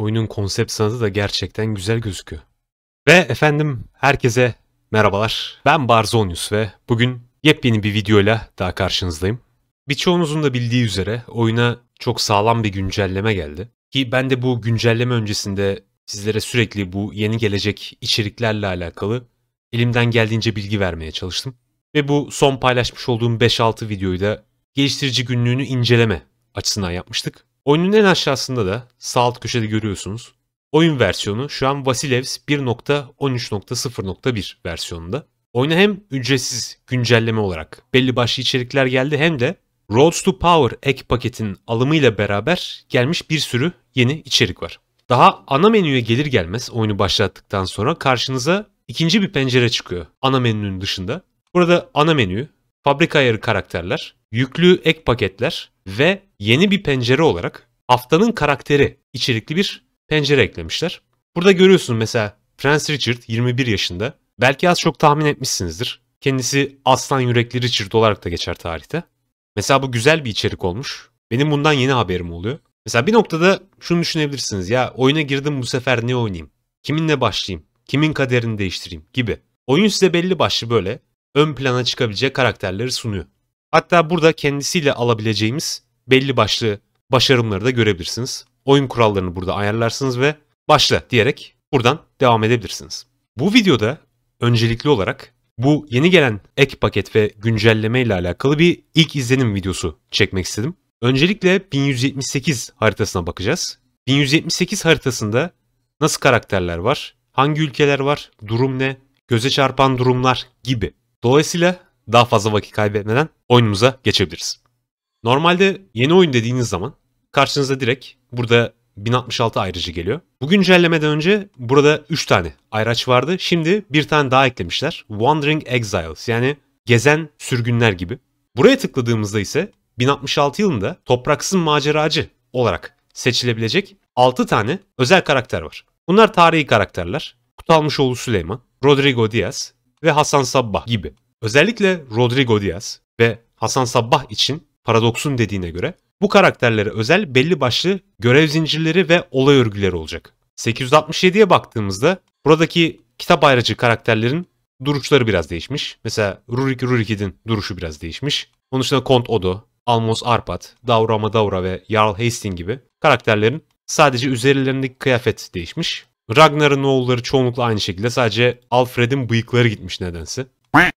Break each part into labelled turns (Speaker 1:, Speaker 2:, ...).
Speaker 1: Oyunun konsept sanatı da gerçekten güzel gözüküyor. Ve efendim herkese merhabalar. Ben Barzonius ve bugün yepyeni bir videoyla daha karşınızdayım. Birçoğunuzun da bildiği üzere oyuna çok sağlam bir güncelleme geldi. Ki ben de bu güncelleme öncesinde sizlere sürekli bu yeni gelecek içeriklerle alakalı elimden geldiğince bilgi vermeye çalıştım. Ve bu son paylaşmış olduğum 5-6 videoyu da geliştirici günlüğünü inceleme açısından yapmıştık. Oyunun en aşağısında da sağ alt köşede görüyorsunuz. Oyun versiyonu şu an Vasilevs 1.13.0.1 versiyonunda. Oyuna hem ücretsiz güncelleme olarak belli başlı içerikler geldi hem de Roads to Power ek paketinin alımıyla beraber gelmiş bir sürü yeni içerik var. Daha ana menüye gelir gelmez oyunu başlattıktan sonra karşınıza ikinci bir pencere çıkıyor ana menünün dışında. Burada ana menü, fabrika ayarı karakterler, yüklü ek paketler ve yeni bir pencere olarak haftanın karakteri içerikli bir pencere eklemişler. Burada görüyorsunuz mesela Prens Richard 21 yaşında. Belki az çok tahmin etmişsinizdir. Kendisi Aslan Yürekli Richard olarak da geçer tarihte. Mesela bu güzel bir içerik olmuş. Benim bundan yeni haberim oluyor. Mesela bir noktada şunu düşünebilirsiniz. Ya oyuna girdim bu sefer ne oynayayım? Kiminle başlayayım? Kimin kaderini değiştireyim? Gibi. Oyun size belli başlı böyle ön plana çıkabilecek karakterleri sunuyor. Hatta burada kendisiyle alabileceğimiz belli başlı başarımları da görebilirsiniz. Oyun kurallarını burada ayarlarsınız ve başla diyerek buradan devam edebilirsiniz. Bu videoda öncelikli olarak bu yeni gelen ek paket ve güncelleme ile alakalı bir ilk izlenim videosu çekmek istedim. Öncelikle 1178 haritasına bakacağız. 1178 haritasında nasıl karakterler var, hangi ülkeler var, durum ne, göze çarpan durumlar gibi. Dolayısıyla daha fazla vakit kaybetmeden oyunumuza geçebiliriz. Normalde yeni oyun dediğiniz zaman karşınıza direkt burada 1066 ayrıcı geliyor. Bu güncellemeden önce burada 3 tane ayraç vardı. Şimdi bir tane daha eklemişler. Wandering Exiles yani gezen sürgünler gibi. Buraya tıkladığımızda ise 1066 yılında topraksız maceracı olarak seçilebilecek 6 tane özel karakter var. Bunlar tarihi karakterler. Kutalmış Kutalmışoğlu Süleyman, Rodrigo Diaz ve Hasan Sabbah gibi. Özellikle Rodrigo Diaz ve Hasan Sabbah için paradoksun dediğine göre bu karakterlere özel belli başlı görev zincirleri ve olay örgüleri olacak. 867'ye baktığımızda buradaki kitap ayrıcı karakterlerin duruşları biraz değişmiş. Mesela Rurik Rurikid'in duruşu biraz değişmiş. Onun dışında Kont Odo, Almos Arpat, Davra Madavra ve Jarl Hastings gibi karakterlerin sadece üzerlerindeki kıyafet değişmiş. Ragnar'ın oğulları çoğunlukla aynı şekilde sadece Alfred'in bıyıkları gitmiş nedense.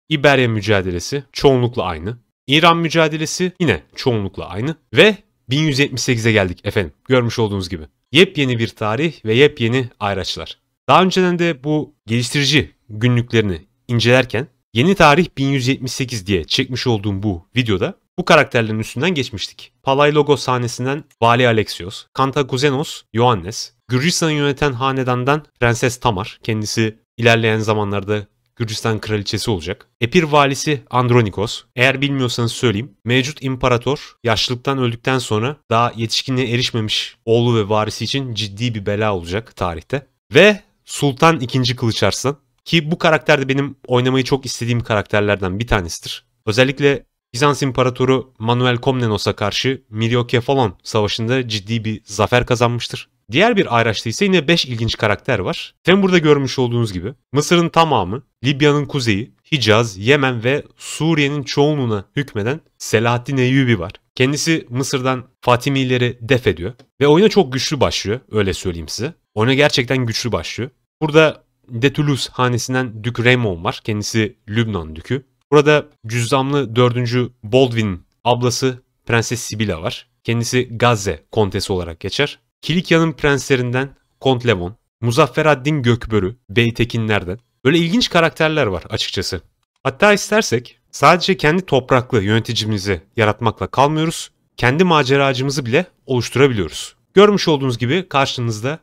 Speaker 1: İberya mücadelesi çoğunlukla aynı. İran mücadelesi yine çoğunlukla aynı. Ve 1178'e geldik efendim görmüş olduğunuz gibi. Yepyeni bir tarih ve yepyeni ayraçlar. Daha önceden de bu geliştirici günlüklerini incelerken yeni tarih 1178 diye çekmiş olduğum bu videoda bu karakterlerin üstünden geçmiştik. Palay Logo sahnesinden Vali Alexios, Kanta Kuzenos, Ioannes, Gürcistan'ı yöneten hanedandan Prenses Tamar, kendisi ilerleyen zamanlarda Gürcistan kraliçesi olacak. Epir valisi Andronikos. Eğer bilmiyorsanız söyleyeyim. Mevcut imparator yaşlılıktan öldükten sonra daha yetişkinliğe erişmemiş oğlu ve varisi için ciddi bir bela olacak tarihte. Ve Sultan II. Kılıçarslan ki bu karakter de benim oynamayı çok istediğim karakterlerden bir tanesidir. Özellikle Bizans İmparatoru Manuel Komnenos'a karşı Miryokefalon Savaşı'nda ciddi bir zafer kazanmıştır. Diğer bir ayraçta ise yine 5 ilginç karakter var. Hem burada görmüş olduğunuz gibi Mısır'ın tamamı, Libya'nın kuzeyi, Hicaz, Yemen ve Suriye'nin çoğunluğuna hükmeden Selahaddin Eyyubi var. Kendisi Mısır'dan Fatimileri def ediyor ve oyuna çok güçlü başlıyor öyle söyleyeyim size. Oyuna gerçekten güçlü başlıyor. Burada de Toulouse hanesinden Dük Raymond var. Kendisi Lübnan dükü. Burada cüzdanlı 4. Baldwin ablası Prenses Sibila var. Kendisi Gazze kontesi olarak geçer. Kilikya'nın prenslerinden Kont Levon, Muzafferaddin Gökbörü, Beytekinlerden. Böyle ilginç karakterler var açıkçası. Hatta istersek sadece kendi topraklı yöneticimizi yaratmakla kalmıyoruz. Kendi maceracımızı bile oluşturabiliyoruz. Görmüş olduğunuz gibi karşınızda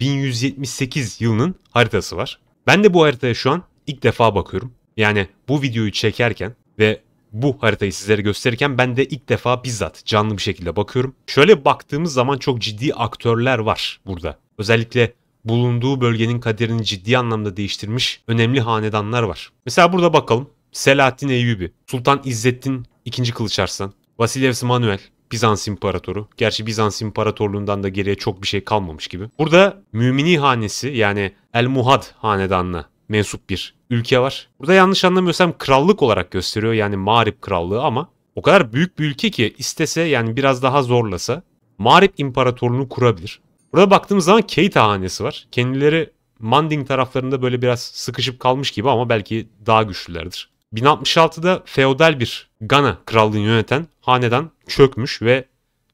Speaker 1: 1178 yılının haritası var. Ben de bu haritaya şu an ilk defa bakıyorum. Yani bu videoyu çekerken ve bu haritayı sizlere gösterirken ben de ilk defa bizzat canlı bir şekilde bakıyorum. Şöyle baktığımız zaman çok ciddi aktörler var burada. Özellikle bulunduğu bölgenin kaderini ciddi anlamda değiştirmiş önemli hanedanlar var. Mesela burada bakalım. Selahattin Eyyubi, Sultan İzzettin II. Kılıçarslan, Vasilyevs Manuel, Bizans İmparatoru. Gerçi Bizans İmparatorluğundan da geriye çok bir şey kalmamış gibi. Burada Mümini Hanesi yani El Muhad hanedanı mensup bir ülke var. Burada yanlış anlamıyorsam krallık olarak gösteriyor yani Mağrip Krallığı ama o kadar büyük bir ülke ki istese yani biraz daha zorlasa Mağrip İmparatorluğunu kurabilir. Burada baktığımız zaman Keita hanesi var. Kendileri Manding taraflarında böyle biraz sıkışıp kalmış gibi ama belki daha güçlülerdir. 1066'da feodal bir Gana krallığını yöneten hanedan çökmüş ve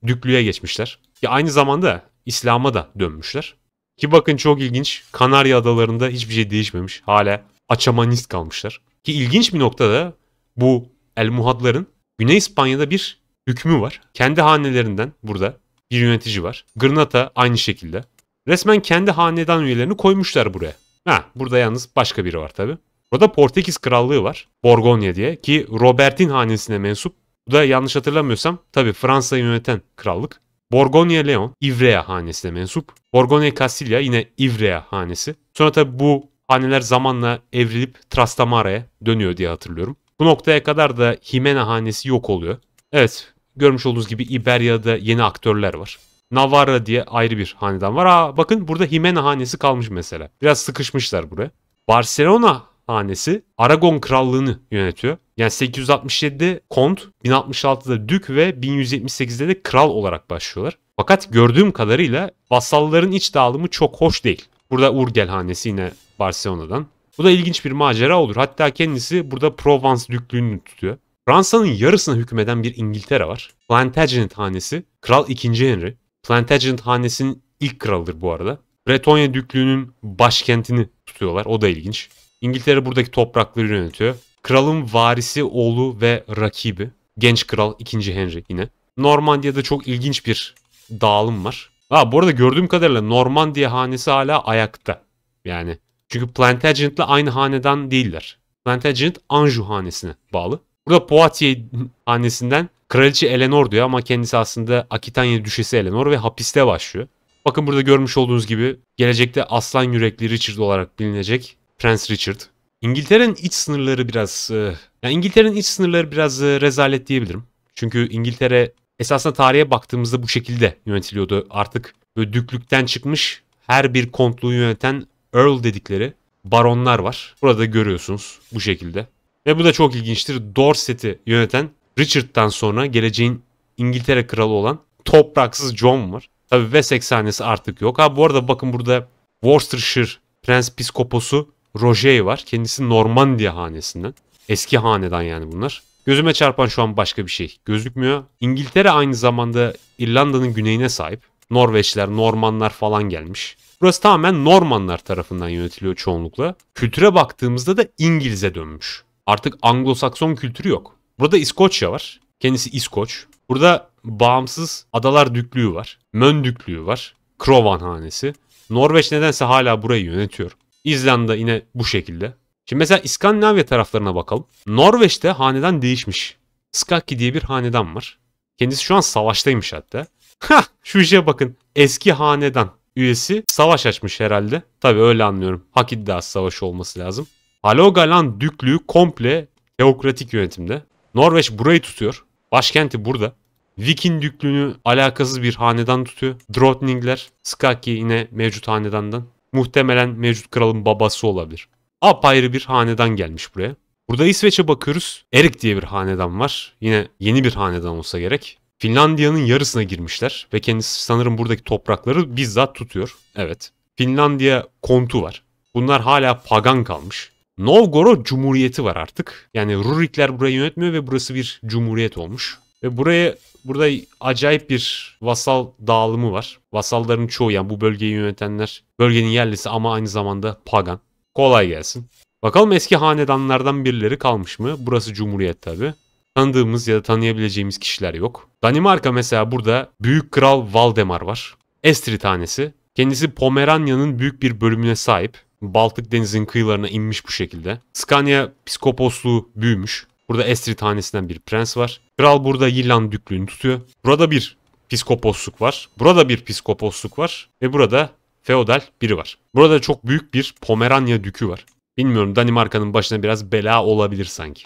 Speaker 1: düklüğe geçmişler. Ya aynı zamanda İslam'a da dönmüşler. Ki bakın çok ilginç. Kanarya Adaları'nda hiçbir şey değişmemiş. Hala açamanist kalmışlar. Ki ilginç bir noktada bu El Muhadların Güney İspanya'da bir hükmü var. Kendi hanelerinden burada bir yönetici var. Granada aynı şekilde. Resmen kendi hanedan üyelerini koymuşlar buraya. Ha burada yalnız başka biri var tabi. Burada Portekiz Krallığı var. Borgonya diye ki Robert'in hanesine mensup. Bu da yanlış hatırlamıyorsam tabi Fransa'yı yöneten krallık. Borgonya-Leon İvrea hanesine mensup. Borgonya-Kastilya yine İvrea hanesi. Sonra tabi bu haneler zamanla evrilip Trastamara'ya dönüyor diye hatırlıyorum. Bu noktaya kadar da Himena hanesi yok oluyor. Evet görmüş olduğunuz gibi İberya'da yeni aktörler var. Navarra diye ayrı bir hanedan var. Aa bakın burada Himena hanesi kalmış mesela. Biraz sıkışmışlar buraya. Barcelona hanesi Aragon krallığını yönetiyor. Yani 867'de Kont, 1066'da Dük ve 1178'de de Kral olarak başlıyorlar. Fakat gördüğüm kadarıyla vasalların iç dağılımı çok hoş değil. Burada Urgel hanesi yine Barcelona'dan. Bu da ilginç bir macera olur. Hatta kendisi burada Provence düklüğünü tutuyor. Fransa'nın yarısına hükmeden bir İngiltere var. Plantagenet hanesi, Kral 2. Henry. Plantagenet hanesinin ilk kralıdır bu arada. Bretonya düklüğünün başkentini tutuyorlar. O da ilginç. İngiltere buradaki toprakları yönetiyor. Kralın varisi, oğlu ve rakibi. Genç kral 2. Henry yine. Normandiya'da çok ilginç bir dağılım var. Ha bu arada gördüğüm kadarıyla Normandiya hanesi hala ayakta. Yani çünkü Plantagenet'le aynı hanedan değiller. Plantagenet Anjou hanesine bağlı. Burada Poitiers hanesinden Kraliçe Eleanor diyor ama kendisi aslında Akitanya Düşesi Eleanor ve hapiste başlıyor. Bakın burada görmüş olduğunuz gibi gelecekte aslan yürekli Richard olarak bilinecek Prens Richard. İngiltere'nin iç sınırları biraz... E, yani İngiltere'nin iç sınırları biraz e, rezalet diyebilirim. Çünkü İngiltere esasında tarihe baktığımızda bu şekilde yönetiliyordu. Artık böyle düklükten çıkmış her bir kontluğu yöneten Earl dedikleri baronlar var. Burada görüyorsunuz bu şekilde. Ve bu da çok ilginçtir. Dorset'i yöneten Richard'dan sonra geleceğin İngiltere kralı olan topraksız John var. Tabii Wessex hanesi artık yok. Ha bu arada bakın burada Worcestershire Prens Piskoposu Roger var. Kendisi Normandiya hanesinden. Eski hanedan yani bunlar. Gözüme çarpan şu an başka bir şey gözükmüyor. İngiltere aynı zamanda İrlanda'nın güneyine sahip. Norveçler, Normanlar falan gelmiş. Burası tamamen Normanlar tarafından yönetiliyor çoğunlukla. Kültüre baktığımızda da İngiliz'e dönmüş. Artık Anglo-Sakson kültürü yok. Burada İskoçya var. Kendisi İskoç. Burada bağımsız Adalar Düklüğü var. Mön Düklüğü var. Krovan Hanesi. Norveç nedense hala burayı yönetiyor. İzlanda yine bu şekilde. Şimdi mesela İskandinavya taraflarına bakalım. Norveç'te hanedan değişmiş. Skaki diye bir hanedan var. Kendisi şu an savaştaymış hatta. Ha, şu işe bakın. Eski hanedan üyesi savaş açmış herhalde. Tabi öyle anlıyorum. Hak iddiası savaşı olması lazım. Halogaland düklüğü komple teokratik yönetimde. Norveç burayı tutuyor. Başkenti burada. Viking düklüğünü alakasız bir hanedan tutuyor. Drotningler, Skaki yine mevcut hanedandan. Muhtemelen mevcut kralın babası olabilir. Apayrı bir hanedan gelmiş buraya. Burada İsveç'e bakıyoruz. Erik diye bir hanedan var. Yine yeni bir hanedan olsa gerek. Finlandiya'nın yarısına girmişler ve kendisi sanırım buradaki toprakları bizzat tutuyor. Evet. Finlandiya kontu var. Bunlar hala pagan kalmış. Novgorod Cumhuriyeti var artık. Yani Rurikler burayı yönetmiyor ve burası bir cumhuriyet olmuş. Ve buraya burada acayip bir vasal dağılımı var. Vasalların çoğu yani bu bölgeyi yönetenler bölgenin yerlisi ama aynı zamanda pagan. Kolay gelsin. Bakalım eski hanedanlardan birileri kalmış mı? Burası Cumhuriyet tabi. Tanıdığımız ya da tanıyabileceğimiz kişiler yok. Danimarka mesela burada Büyük Kral Valdemar var. Estri tanesi. Kendisi Pomeranya'nın büyük bir bölümüne sahip. Baltık Denizinin kıyılarına inmiş bu şekilde. Skanya psikoposluğu büyümüş. Burada Estri tanesinden bir prens var. Kral burada Yillan düklüğünü tutuyor. Burada bir psikoposluk var. Burada bir psikoposluk var. Ve burada feodal biri var. Burada çok büyük bir Pomeranya dükü var. Bilmiyorum Danimarka'nın başına biraz bela olabilir sanki.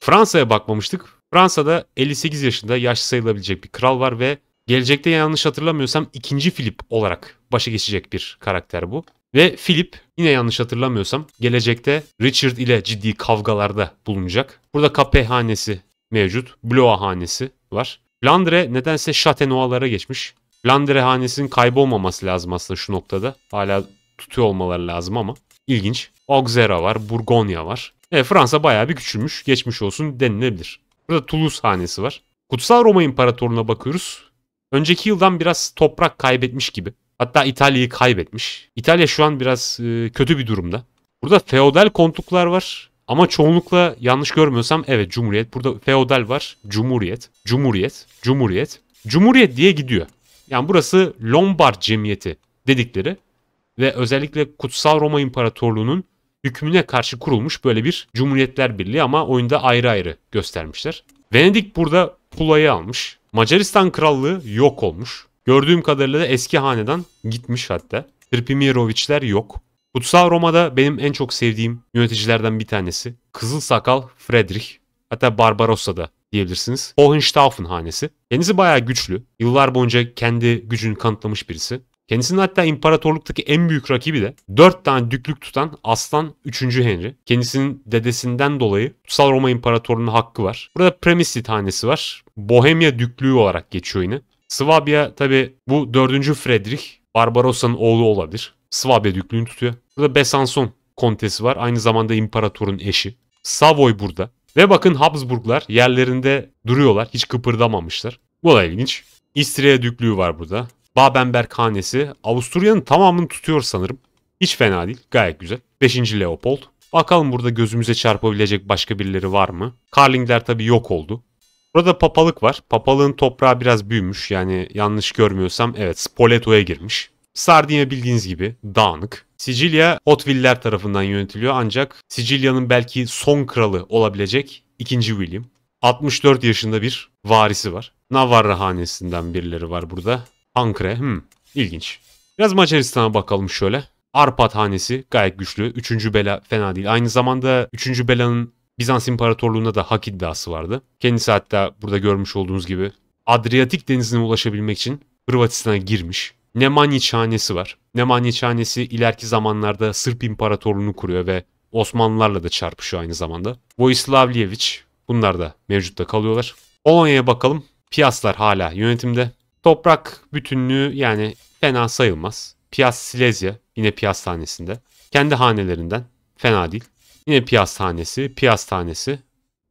Speaker 1: Fransa'ya bakmamıştık. Fransa'da 58 yaşında yaşlı sayılabilecek bir kral var ve gelecekte yanlış hatırlamıyorsam 2. Filip olarak başa geçecek bir karakter bu. Ve Philip yine yanlış hatırlamıyorsam gelecekte Richard ile ciddi kavgalarda bulunacak. Burada Capet hanesi mevcut. Bloa hanesi var. Landre nedense Chateaunois'lara geçmiş. Landre hanesinin kaybolmaması lazım aslında şu noktada. Hala tutuyor olmaları lazım ama ilginç. Auxerre var, Burgonya var. E, Fransa bayağı bir küçülmüş, geçmiş olsun denilebilir. Burada Toulouse hanesi var. Kutsal Roma İmparatorluğu'na bakıyoruz. Önceki yıldan biraz toprak kaybetmiş gibi. Hatta İtalya'yı kaybetmiş. İtalya şu an biraz e, kötü bir durumda. Burada feodal kontluklar var. Ama çoğunlukla yanlış görmüyorsam evet cumhuriyet. Burada feodal var. Cumhuriyet. Cumhuriyet. Cumhuriyet. Cumhuriyet diye gidiyor. Yani burası Lombard Cemiyeti dedikleri ve özellikle Kutsal Roma İmparatorluğu'nun hükmüne karşı kurulmuş böyle bir Cumhuriyetler Birliği ama oyunda ayrı ayrı göstermişler. Venedik burada Pula'yı almış. Macaristan Krallığı yok olmuş. Gördüğüm kadarıyla da eski hanedan gitmiş hatta. Trpimirovic'ler yok. Kutsal Roma'da benim en çok sevdiğim yöneticilerden bir tanesi. Kızıl Sakal Friedrich. Hatta Barbarossa da diyebilirsiniz. Hohenstaufen hanesi. Kendisi bayağı güçlü. Yıllar boyunca kendi gücünü kanıtlamış birisi. Kendisinin hatta imparatorluktaki en büyük rakibi de 4 tane düklük tutan Aslan 3. Henry. Kendisinin dedesinden dolayı Kutsal Roma İmparatorluğu'nun hakkı var. Burada Premisit hanesi var. Bohemia düklüğü olarak geçiyor yine. Swabia tabi bu 4. Frederick Barbarossa'nın oğlu olabilir. Swabia düklüğünü tutuyor. Burada Besançon kontesi var. Aynı zamanda imparatorun eşi. Savoy burada. Ve bakın Habsburglar yerlerinde duruyorlar. Hiç kıpırdamamışlar. Bu da ilginç. İstriya düklüğü var burada. Babenberg hanesi. Avusturya'nın tamamını tutuyor sanırım. Hiç fena değil. Gayet güzel. 5. Leopold. Bakalım burada gözümüze çarpabilecek başka birileri var mı? Karlingler tabii yok oldu. Burada papalık var. Papalığın toprağı biraz büyümüş. Yani yanlış görmüyorsam evet Spoleto'ya girmiş. Sardinya bildiğiniz gibi dağınık. Sicilya Hotviller tarafından yönetiliyor ancak Sicilya'nın belki son kralı olabilecek 2. William. 64 yaşında bir varisi var. Navarra hanesinden birileri var burada. Ankara, hmm, ilginç. Biraz Macaristan'a bakalım şöyle. Arpat hanesi gayet güçlü. 3. Bela fena değil. Aynı zamanda 3. Bela'nın Bizans İmparatorluğu'nda da hak iddiası vardı. Kendisi hatta burada görmüş olduğunuz gibi Adriyatik denizine ulaşabilmek için Hırvatistan'a girmiş. Nemanyiç çanesi var. Nemanyiç çanesi ileriki zamanlarda Sırp İmparatorluğunu kuruyor ve Osmanlılarla da çarpışıyor aynı zamanda. Voislavljeviç bunlar da mevcutta kalıyorlar. Polonya'ya bakalım. Piyaslar hala yönetimde. Toprak bütünlüğü yani fena sayılmaz. Piyas Silezya yine piyas hanesinde. Kendi hanelerinden fena değil. Yine piyas tanesi, piyas tanesi.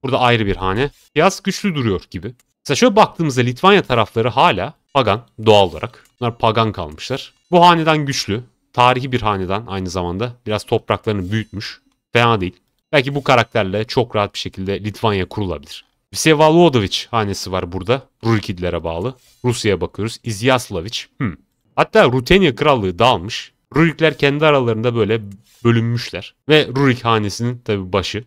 Speaker 1: Burada ayrı bir hane. Piyas güçlü duruyor gibi. Mesela şöyle baktığımızda Litvanya tarafları hala pagan doğal olarak. Bunlar pagan kalmışlar. Bu hanedan güçlü. Tarihi bir hanedan aynı zamanda. Biraz topraklarını büyütmüş. Fena değil. Belki bu karakterle çok rahat bir şekilde Litvanya kurulabilir. Vsevallodovic hanesi var burada. Rurikidlere bağlı. Rusya'ya bakıyoruz. İzyaslavic. Hmm. Hatta Rutenya krallığı dağılmış. Rurikler kendi aralarında böyle bölünmüşler. Ve Rurik hanesinin tabi başı.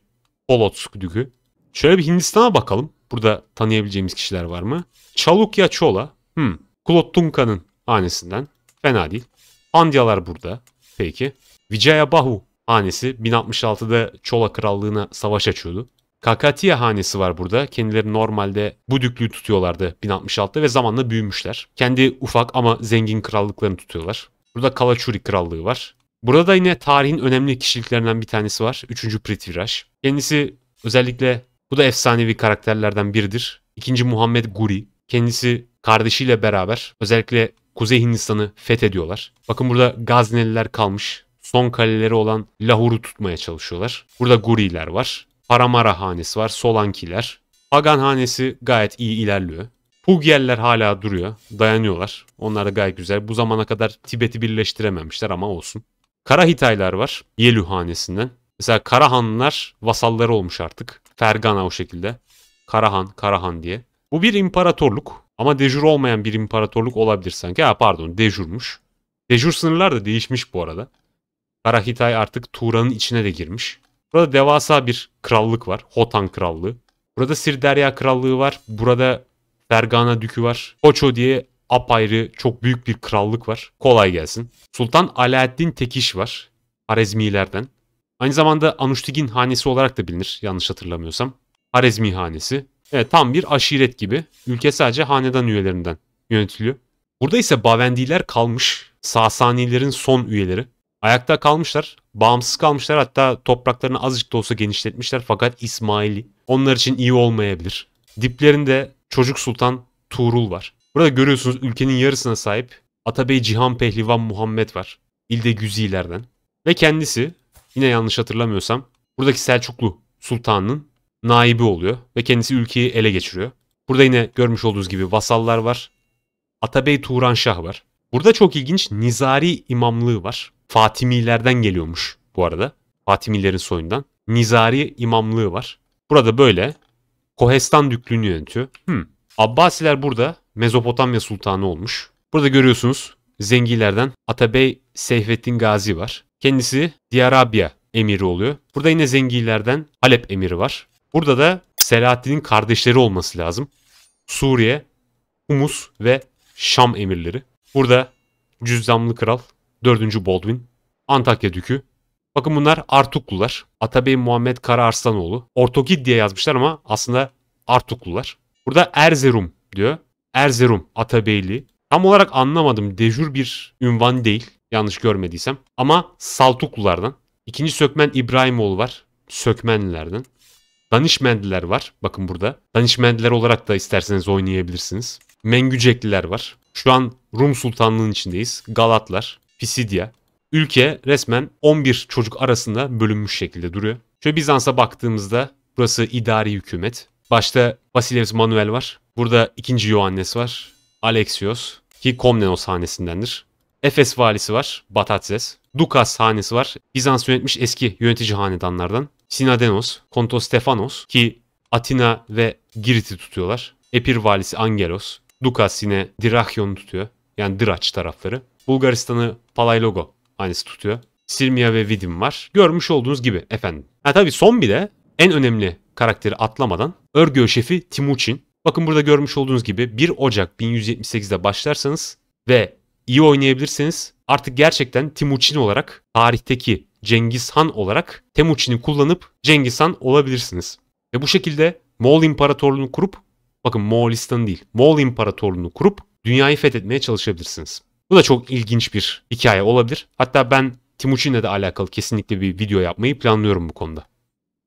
Speaker 1: Polotsk dükü. Şöyle bir Hindistan'a bakalım. Burada tanıyabileceğimiz kişiler var mı? Çalukya Çola. Hmm. Klottunka'nın hanesinden. Fena değil. Pandyalar burada. Peki. Vijaya Bahu hanesi 1066'da Çola krallığına savaş açıyordu. Kakatiya hanesi var burada. Kendileri normalde bu düklüğü tutuyorlardı 1066'da ve zamanla büyümüşler. Kendi ufak ama zengin krallıklarını tutuyorlar. Burada Kalaçuri Krallığı var. Burada da yine tarihin önemli kişiliklerinden bir tanesi var. üçüncü Prithviraj. Kendisi özellikle bu da efsanevi karakterlerden biridir. İkinci Muhammed Guri. Kendisi kardeşiyle beraber özellikle Kuzey Hindistan'ı fethediyorlar. Bakın burada Gazneliler kalmış. Son kaleleri olan Lahor'u tutmaya çalışıyorlar. Burada Guriler var. Paramara hanesi var. Solankiler. Pagan hanesi gayet iyi ilerliyor. Pugyeller hala duruyor. Dayanıyorlar. Onlar da gayet güzel. Bu zamana kadar Tibet'i birleştirememişler ama olsun. Kara Hitaylar var. Yelü hanesinden. Mesela Karahanlılar vasalları olmuş artık. Fergana o şekilde. Karahan, Karahan diye. Bu bir imparatorluk. Ama dejur olmayan bir imparatorluk olabilir sanki. Ha pardon dejurmuş. Dejur sınırlar da değişmiş bu arada. Kara Hitay artık Tuğra'nın içine de girmiş. Burada devasa bir krallık var. Hotan Krallığı. Burada Sirderya Krallığı var. Burada Fergana Dükü var. Koço diye apayrı çok büyük bir krallık var. Kolay gelsin. Sultan Alaaddin Tekiş var. Harezmilerden. Aynı zamanda Anuştigin hanesi olarak da bilinir yanlış hatırlamıyorsam. Harezmi hanesi. Evet tam bir aşiret gibi. Ülke sadece hanedan üyelerinden yönetiliyor. Burada ise Bavendiler kalmış. Sasanilerin son üyeleri. Ayakta kalmışlar. Bağımsız kalmışlar. Hatta topraklarını azıcık da olsa genişletmişler. Fakat İsmaili onlar için iyi olmayabilir. Diplerinde Çocuk Sultan Tuğrul var. Burada görüyorsunuz ülkenin yarısına sahip Atabey Cihan Pehlivan Muhammed var. İlde Güzilerden. Ve kendisi yine yanlış hatırlamıyorsam buradaki Selçuklu Sultan'ın naibi oluyor ve kendisi ülkeyi ele geçiriyor. Burada yine görmüş olduğunuz gibi vasallar var. Atabey Turan Şah var. Burada çok ilginç Nizari imamlığı var. Fatimilerden geliyormuş bu arada. Fatimilerin soyundan. Nizari imamlığı var. Burada böyle Kohestan Düklüğü'nü yönetiyor. Hmm. Abbasiler burada Mezopotamya Sultanı olmuş. Burada görüyorsunuz Zengilerden Atabey Seyfettin Gazi var. Kendisi Diyarabya emiri oluyor. Burada yine Zengilerden Halep emiri var. Burada da Selahaddin'in kardeşleri olması lazım. Suriye, Humus ve Şam emirleri. Burada Cüzzamlı Kral, 4. Baldwin, Antakya Dükü, Bakın bunlar Artuklular. Atabey Muhammed Kara Arslanoğlu. Ortokid diye yazmışlar ama aslında Artuklular. Burada Erzerum diyor. Erzerum Atabeyli. Tam olarak anlamadım. Dejur bir ünvan değil. Yanlış görmediysem. Ama Saltuklulardan. İkinci Sökmen İbrahimoğlu var. Sökmenlilerden. Danişmendiler var. Bakın burada. Danişmendiler olarak da isterseniz oynayabilirsiniz. Mengücekliler var. Şu an Rum Sultanlığı'nın içindeyiz. Galatlar, Pisidya, Ülke resmen 11 çocuk arasında bölünmüş şekilde duruyor. Şöyle Bizans'a baktığımızda burası idari hükümet. Başta Vasileus Manuel var. Burada 2. Ioannes var. Alexios ki Komnenos hanesindendir. Efes valisi var Batatzes. Dukas hanesi var. Bizans yönetmiş eski yönetici hanedanlardan. Sinadenos, Kontos Stefanos ki Atina ve Girit'i tutuyorlar. Epir valisi Angelos. Dukas yine Dirachion'u tutuyor. Yani Diraç tarafları. Bulgaristan'ı Palaylogo Aynısı tutuyor. Sirmia ve Vidim var. Görmüş olduğunuz gibi efendim. Ha tabii son bir de en önemli karakteri atlamadan Örgö şefi Timuçin. Bakın burada görmüş olduğunuz gibi 1 Ocak 1178'de başlarsanız ve iyi oynayabilirseniz artık gerçekten Timuçin olarak tarihteki Cengiz Han olarak Temuçin'i kullanıp Cengiz Han olabilirsiniz. Ve bu şekilde Moğol İmparatorluğunu kurup bakın Moğolistan değil Moğol İmparatorluğunu kurup dünyayı fethetmeye çalışabilirsiniz. Bu da çok ilginç bir hikaye olabilir. Hatta ben Timuçin'le de alakalı kesinlikle bir video yapmayı planlıyorum bu konuda.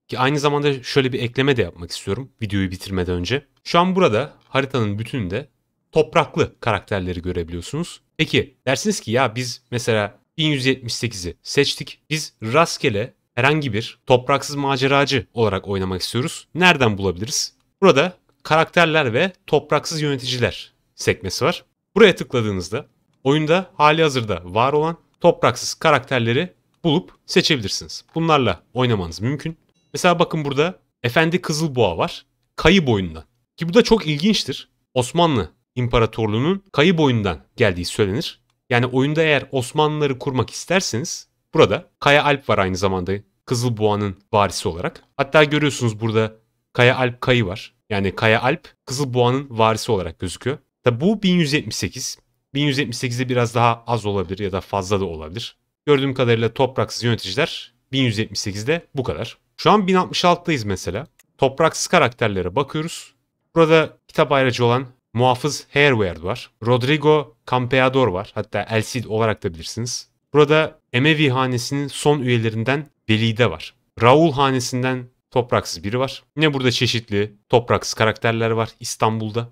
Speaker 1: Ki aynı zamanda şöyle bir ekleme de yapmak istiyorum videoyu bitirmeden önce. Şu an burada haritanın bütününde topraklı karakterleri görebiliyorsunuz. Peki dersiniz ki ya biz mesela 1178'i seçtik. Biz rastgele herhangi bir topraksız maceracı olarak oynamak istiyoruz. Nereden bulabiliriz? Burada karakterler ve topraksız yöneticiler sekmesi var. Buraya tıkladığınızda Oyunda hali hazırda var olan topraksız karakterleri bulup seçebilirsiniz. Bunlarla oynamanız mümkün. Mesela bakın burada Efendi Kızılboğa var. Kayı boyundan. Ki bu da çok ilginçtir. Osmanlı İmparatorluğu'nun kayı boyundan geldiği söylenir. Yani oyunda eğer Osmanlıları kurmak isterseniz burada Kaya Alp var aynı zamanda Kızılboğa'nın varisi olarak. Hatta görüyorsunuz burada Kaya Alp kayı var. Yani Kaya Alp Kızılboğa'nın varisi olarak gözüküyor. Tabi bu 1178. 1178'de biraz daha az olabilir ya da fazla da olabilir. Gördüğüm kadarıyla topraksız yöneticiler 1178'de bu kadar. Şu an 1066'dayız mesela. Topraksız karakterlere bakıyoruz. Burada kitap ayracı olan Muhafız Herward var. Rodrigo Campeador var. Hatta El Cid olarak da bilirsiniz. Burada Emevi hanesinin son üyelerinden Velide var. Raul hanesinden topraksız biri var. Yine burada çeşitli topraksız karakterler var İstanbul'da.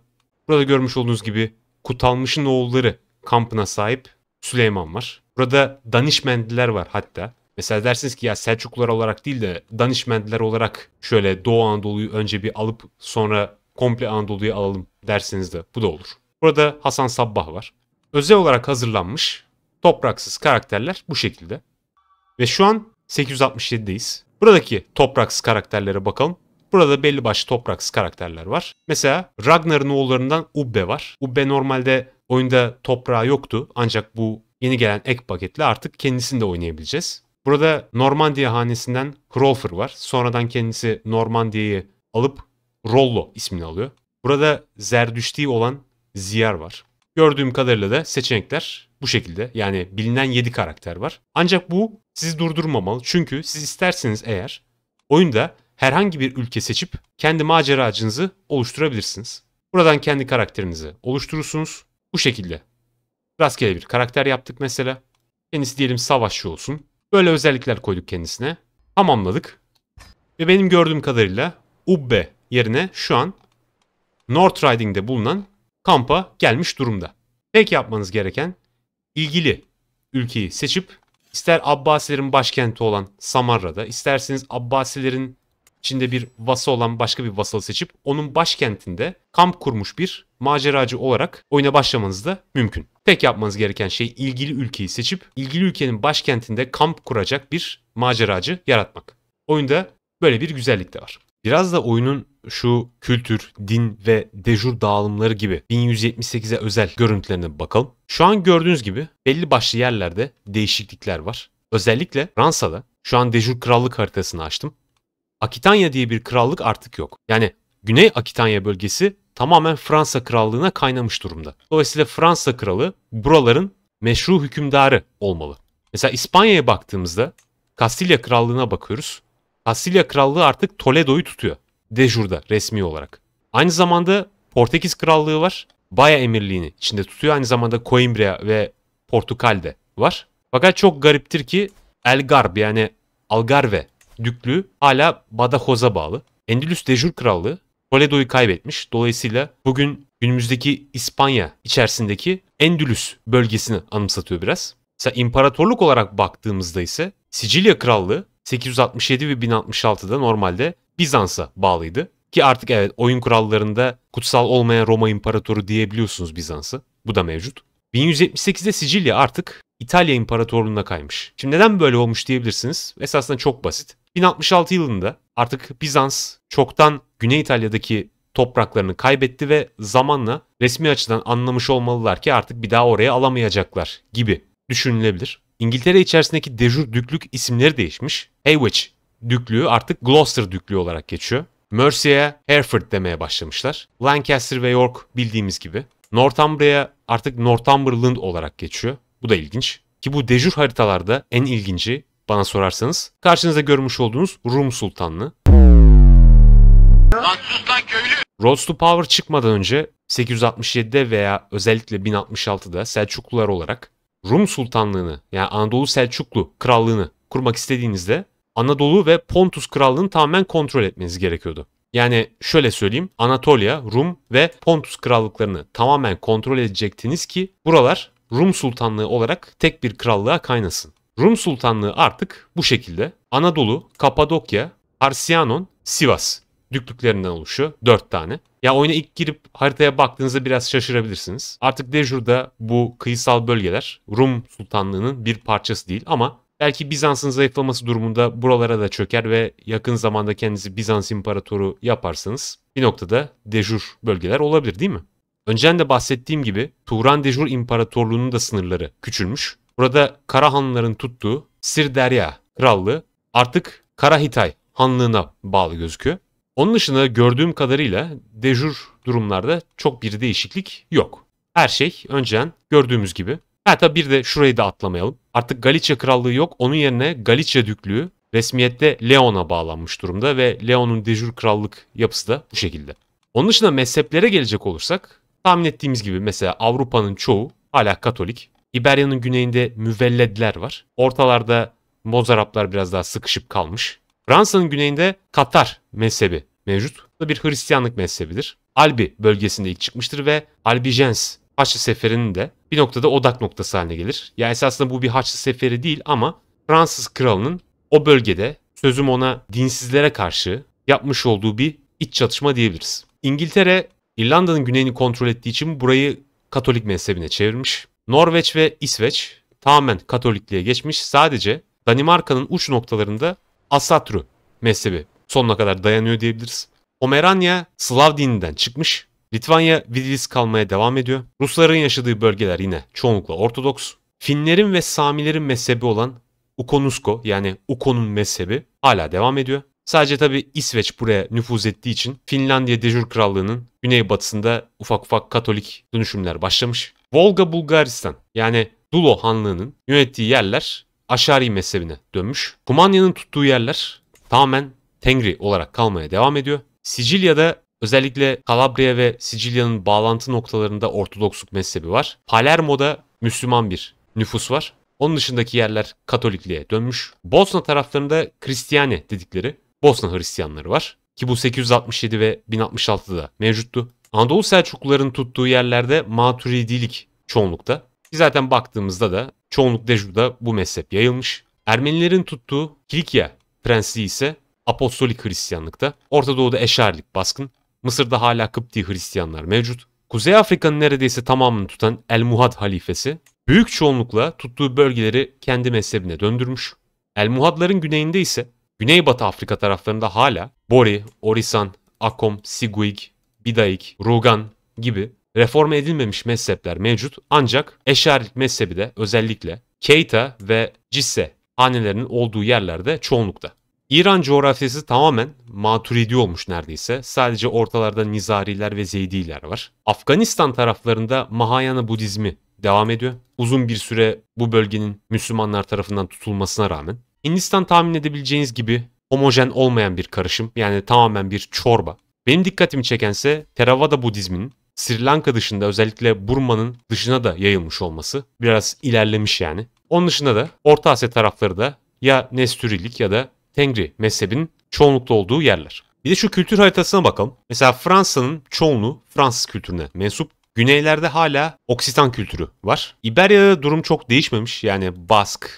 Speaker 1: Burada görmüş olduğunuz gibi Kutalmış'ın oğulları kampına sahip Süleyman var. Burada danişmendiler var hatta. Mesela dersiniz ki ya Selçuklular olarak değil de danişmendiler olarak şöyle Doğu Anadolu'yu önce bir alıp sonra komple Anadolu'yu alalım dersiniz de bu da olur. Burada Hasan Sabbah var. Özel olarak hazırlanmış topraksız karakterler bu şekilde. Ve şu an 867'deyiz. Buradaki topraksız karakterlere bakalım. Burada belli başlı topraksız karakterler var. Mesela Ragnar'ın oğullarından Ubbe var. Ubbe normalde oyunda toprağı yoktu ancak bu yeni gelen ek paketle artık kendisini de oynayabileceğiz. Burada Normandiya hanesinden Hrolfr var. Sonradan kendisi Normandiya'yı alıp Rollo ismini alıyor. Burada Zerdüşti olan Ziyar var. Gördüğüm kadarıyla da seçenekler bu şekilde. Yani bilinen 7 karakter var. Ancak bu sizi durdurmamalı. Çünkü siz isterseniz eğer oyunda herhangi bir ülke seçip kendi maceracınızı oluşturabilirsiniz. Buradan kendi karakterinizi oluşturursunuz. Bu şekilde. Rastgele bir karakter yaptık mesela. Kendisi diyelim savaşçı olsun. Böyle özellikler koyduk kendisine. Tamamladık. Ve benim gördüğüm kadarıyla Ubbe yerine şu an North Riding'de bulunan kampa gelmiş durumda. Tek yapmanız gereken ilgili ülkeyi seçip ister Abbasilerin başkenti olan Samarra'da, isterseniz Abbasilerin Çin'de bir vasa olan başka bir vasalı seçip onun başkentinde kamp kurmuş bir maceracı olarak oyuna başlamanız da mümkün. Tek yapmanız gereken şey ilgili ülkeyi seçip ilgili ülkenin başkentinde kamp kuracak bir maceracı yaratmak. Oyunda böyle bir güzellik de var. Biraz da oyunun şu kültür, din ve dejur dağılımları gibi 1178'e özel görüntülerine bakalım. Şu an gördüğünüz gibi belli başlı yerlerde değişiklikler var. Özellikle Fransa'da şu an dejur krallık haritasını açtım. Akitanya diye bir krallık artık yok. Yani Güney Akitanya bölgesi tamamen Fransa krallığına kaynamış durumda. Dolayısıyla Fransa kralı buraların meşru hükümdarı olmalı. Mesela İspanya'ya baktığımızda Kastilya krallığına bakıyoruz. Kastilya krallığı artık Toledo'yu tutuyor. Dejurda resmi olarak. Aynı zamanda Portekiz krallığı var. Baya emirliğini içinde tutuyor. Aynı zamanda Coimbra ve Portukal'de var. Fakat çok gariptir ki Elgarb yani Algarve Düklüğü hala Badakoz'a bağlı. Endülüs Dejur Krallığı Toledo'yu kaybetmiş. Dolayısıyla bugün günümüzdeki İspanya içerisindeki Endülüs bölgesini anımsatıyor biraz. Mesela imparatorluk olarak baktığımızda ise Sicilya Krallığı 867 ve 1066'da normalde Bizans'a bağlıydı. Ki artık evet oyun kurallarında kutsal olmayan Roma İmparatoru diyebiliyorsunuz Bizans'ı. Bu da mevcut. 1178'de Sicilya artık İtalya İmparatorluğu'na kaymış. Şimdi neden böyle olmuş diyebilirsiniz. Esasında çok basit. 1066 yılında artık Bizans çoktan Güney İtalya'daki topraklarını kaybetti ve zamanla resmi açıdan anlamış olmalılar ki artık bir daha oraya alamayacaklar gibi düşünülebilir. İngiltere içerisindeki dejur düklük isimleri değişmiş. Haywich düklüğü artık Gloucester düklüğü olarak geçiyor. Mercy'e Hereford demeye başlamışlar. Lancaster ve York bildiğimiz gibi. Northumbria artık Northumberland olarak geçiyor. Bu da ilginç. Ki bu dejur haritalarda en ilginci bana sorarsanız. Karşınızda görmüş olduğunuz Rum Sultanlığı. Lan sus lan köylü! Roads to Power çıkmadan önce 867'de veya özellikle 1066'da Selçuklular olarak Rum Sultanlığını yani Anadolu Selçuklu Krallığını kurmak istediğinizde Anadolu ve Pontus Krallığını tamamen kontrol etmeniz gerekiyordu. Yani şöyle söyleyeyim Anatolia, Rum ve Pontus krallıklarını tamamen kontrol edecektiniz ki buralar Rum Sultanlığı olarak tek bir krallığa kaynasın. Rum Sultanlığı artık bu şekilde Anadolu, Kapadokya, Arsianon, Sivas düklüklerinden oluşuyor. dört tane. Ya oyuna ilk girip haritaya baktığınızda biraz şaşırabilirsiniz. Artık Dejur'da bu kıyısal bölgeler Rum Sultanlığı'nın bir parçası değil ama belki Bizans'ın zayıflaması durumunda buralara da çöker ve yakın zamanda kendinizi Bizans İmparatoru yaparsanız bir noktada Dejur bölgeler olabilir değil mi? Önceden de bahsettiğim gibi Turan Dejur İmparatorluğu'nun da sınırları küçülmüş Burada Karahanlıların tuttuğu Sir Derya Krallığı artık Karahitay Hanlığına bağlı gözüküyor. Onun dışında gördüğüm kadarıyla dejur durumlarda çok bir değişiklik yok. Her şey önceden gördüğümüz gibi. Ha tabi bir de şurayı da atlamayalım. Artık Galicia Krallığı yok. Onun yerine Galicia Düklüğü resmiyette Leon'a bağlanmış durumda ve Leon'un dejur krallık yapısı da bu şekilde. Onun dışında mezheplere gelecek olursak tahmin ettiğimiz gibi mesela Avrupa'nın çoğu hala Katolik. İberya'nın güneyinde Müvelledler var. Ortalarda Mozaraplar biraz daha sıkışıp kalmış. Fransa'nın güneyinde Katar mezhebi mevcut. Bu da bir Hristiyanlık mezhebidir. Albi bölgesinde ilk çıkmıştır ve Albijens Haçlı Seferi'nin de bir noktada odak noktası haline gelir. Ya yani esasında bu bir Haçlı Seferi değil ama Fransız kralının o bölgede sözüm ona dinsizlere karşı yapmış olduğu bir iç çatışma diyebiliriz. İngiltere İrlanda'nın güneyini kontrol ettiği için burayı Katolik mezhebine çevirmiş. Norveç ve İsveç tamamen Katolikliğe geçmiş. Sadece Danimarka'nın uç noktalarında Asatru mezhebi sonuna kadar dayanıyor diyebiliriz. Pomeranya Slav dininden çıkmış. Litvanya Vidilis kalmaya devam ediyor. Rusların yaşadığı bölgeler yine çoğunlukla Ortodoks. Finlerin ve Samilerin mezhebi olan Ukonusko yani Uko'nun mezhebi hala devam ediyor. Sadece tabi İsveç buraya nüfuz ettiği için Finlandiya Dejur Krallığı'nın güneybatısında ufak ufak Katolik dönüşümler başlamış. Volga Bulgaristan yani Dulo Hanlığı'nın yönettiği yerler Aşari mezhebine dönmüş. Kumanya'nın tuttuğu yerler tamamen Tengri olarak kalmaya devam ediyor. Sicilya'da özellikle Kalabriya ve Sicilya'nın bağlantı noktalarında Ortodoksluk mezhebi var. Palermo'da Müslüman bir nüfus var. Onun dışındaki yerler Katolikliğe dönmüş. Bosna taraflarında Kristiyane dedikleri Bosna Hristiyanları var. Ki bu 867 ve 1066'da mevcuttu. Anadolu Selçukluların tuttuğu yerlerde Maturidilik çoğunlukta. Zaten baktığımızda da çoğunluk Dejru'da bu mezhep yayılmış. Ermenilerin tuttuğu Kilikya prensliği ise Apostolik Hristiyanlıkta. Orta Doğu'da Eşarilik baskın. Mısır'da hala Kıpti Hristiyanlar mevcut. Kuzey Afrika'nın neredeyse tamamını tutan El Muhad halifesi büyük çoğunlukla tuttuğu bölgeleri kendi mezhebine döndürmüş. El Muhadların güneyinde ise Güneybatı Afrika taraflarında hala Bori, Orisan, Akom, Siguig, Bidaik, Rugan gibi reform edilmemiş mezhepler mevcut ancak Eşarilik mezhebi de özellikle Keita ve Cisse hanelerinin olduğu yerlerde çoğunlukta. İran coğrafyası tamamen maturidi olmuş neredeyse. Sadece ortalarda Nizariler ve Zeydiler var. Afganistan taraflarında Mahayana Budizmi devam ediyor. Uzun bir süre bu bölgenin Müslümanlar tarafından tutulmasına rağmen. Hindistan tahmin edebileceğiniz gibi homojen olmayan bir karışım. Yani tamamen bir çorba. Benim dikkatimi çekense Theravada Budizmin Sri Lanka dışında özellikle Burma'nın dışına da yayılmış olması. Biraz ilerlemiş yani. Onun dışında da Orta Asya tarafları da ya Nesturilik ya da Tengri mezhebinin çoğunlukta olduğu yerler. Bir de şu kültür haritasına bakalım. Mesela Fransa'nın çoğunluğu Fransız kültürüne mensup. Güneylerde hala Oksitan kültürü var. İberya'da durum çok değişmemiş. Yani Bask,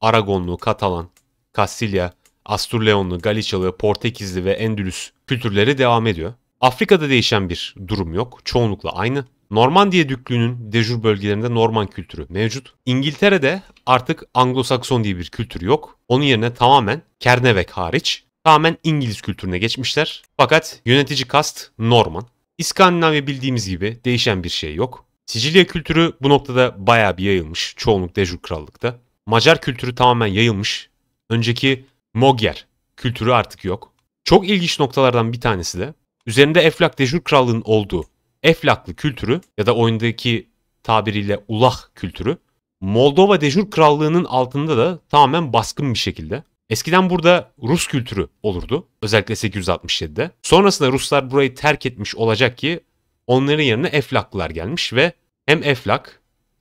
Speaker 1: Aragonlu, Katalan, Kastilya, Asturleonlu, Galiçalı, Portekizli ve Endülüs kültürleri devam ediyor. Afrika'da değişen bir durum yok. Çoğunlukla aynı. Normandiya Düklüğü'nün dejur bölgelerinde Norman kültürü mevcut. İngiltere'de artık Anglo-Sakson diye bir kültür yok. Onun yerine tamamen Kernevek hariç tamamen İngiliz kültürüne geçmişler. Fakat yönetici kast Norman. İskandinavya bildiğimiz gibi değişen bir şey yok. Sicilya kültürü bu noktada baya bir yayılmış. Çoğunluk dejur krallıkta. Macar kültürü tamamen yayılmış. Önceki Magyar kültürü artık yok. Çok ilginç noktalardan bir tanesi de üzerinde Eflak Dejur Krallığı'nın olduğu Eflaklı kültürü ya da oyundaki tabiriyle Ulah kültürü Moldova Dejur Krallığı'nın altında da tamamen baskın bir şekilde. Eskiden burada Rus kültürü olurdu. Özellikle 867'de. Sonrasında Ruslar burayı terk etmiş olacak ki onların yerine Eflaklılar gelmiş ve hem Eflak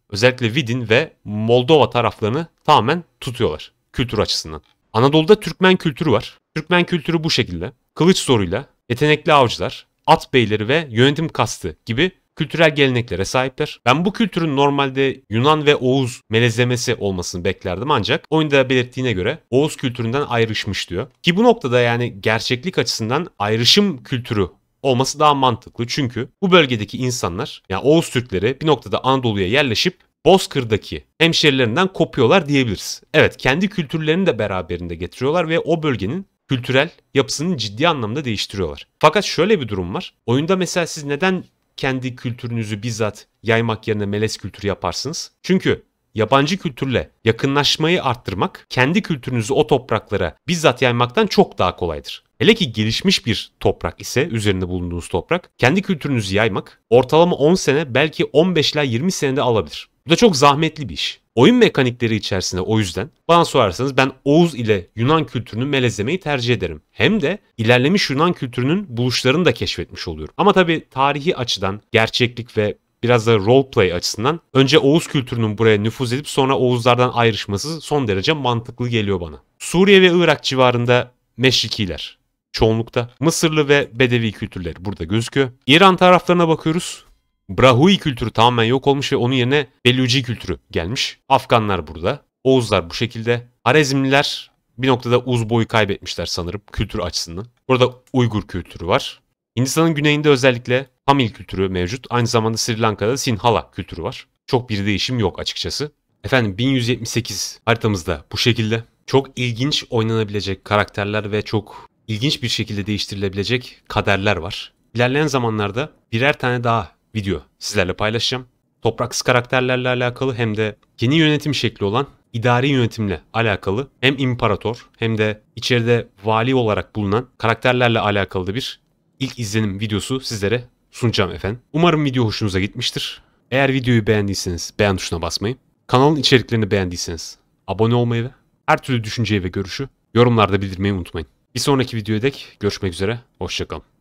Speaker 1: özellikle Vidin ve Moldova taraflarını tamamen tutuyorlar kültür açısından. Anadolu'da Türkmen kültürü var. Türkmen kültürü bu şekilde. Kılıç zoruyla, yetenekli avcılar, at beyleri ve yönetim kastı gibi kültürel geleneklere sahipler. Ben bu kültürün normalde Yunan ve Oğuz melezlemesi olmasını beklerdim ancak oyunda belirttiğine göre Oğuz kültüründen ayrışmış diyor. Ki bu noktada yani gerçeklik açısından ayrışım kültürü olması daha mantıklı. Çünkü bu bölgedeki insanlar yani Oğuz Türkleri bir noktada Anadolu'ya yerleşip Bozkır'daki hemşerilerinden kopuyorlar diyebiliriz. Evet kendi kültürlerini de beraberinde getiriyorlar ve o bölgenin kültürel yapısını ciddi anlamda değiştiriyorlar. Fakat şöyle bir durum var. Oyunda mesela siz neden kendi kültürünüzü bizzat yaymak yerine melez kültürü yaparsınız? Çünkü yabancı kültürle yakınlaşmayı arttırmak kendi kültürünüzü o topraklara bizzat yaymaktan çok daha kolaydır. Hele ki gelişmiş bir toprak ise üzerinde bulunduğunuz toprak kendi kültürünüzü yaymak ortalama 10 sene belki 15 ila 20 senede alabilir. Bu da çok zahmetli bir iş. Oyun mekanikleri içerisinde o yüzden bana sorarsanız ben Oğuz ile Yunan kültürünü melezlemeyi tercih ederim. Hem de ilerlemiş Yunan kültürünün buluşlarını da keşfetmiş oluyorum. Ama tabii tarihi açıdan gerçeklik ve biraz da roleplay açısından önce Oğuz kültürünün buraya nüfuz edip sonra Oğuzlardan ayrışması son derece mantıklı geliyor bana. Suriye ve Irak civarında Meşrikiler çoğunlukta. Mısırlı ve Bedevi kültürler. burada gözüküyor. İran taraflarına bakıyoruz. Brahui kültürü tamamen yok olmuş ve onun yerine Belluci kültürü gelmiş. Afganlar burada. Oğuzlar bu şekilde. Harezmliler bir noktada uz boyu kaybetmişler sanırım kültür açısından. Burada Uygur kültürü var. Hindistan'ın güneyinde özellikle Tamil kültürü mevcut. Aynı zamanda Sri Lanka'da Sinhala kültürü var. Çok bir değişim yok açıkçası. Efendim 1178 haritamızda bu şekilde. Çok ilginç oynanabilecek karakterler ve çok ilginç bir şekilde değiştirilebilecek kaderler var. İlerleyen zamanlarda birer tane daha video sizlerle paylaşacağım. Topraksız karakterlerle alakalı hem de yeni yönetim şekli olan idari yönetimle alakalı hem imparator hem de içeride vali olarak bulunan karakterlerle alakalı da bir ilk izlenim videosu sizlere sunacağım efendim. Umarım video hoşunuza gitmiştir. Eğer videoyu beğendiyseniz beğen tuşuna basmayı, kanalın içeriklerini beğendiyseniz abone olmayı ve her türlü düşünceyi ve görüşü yorumlarda bildirmeyi unutmayın. Bir sonraki videoya dek görüşmek üzere, hoşçakalın.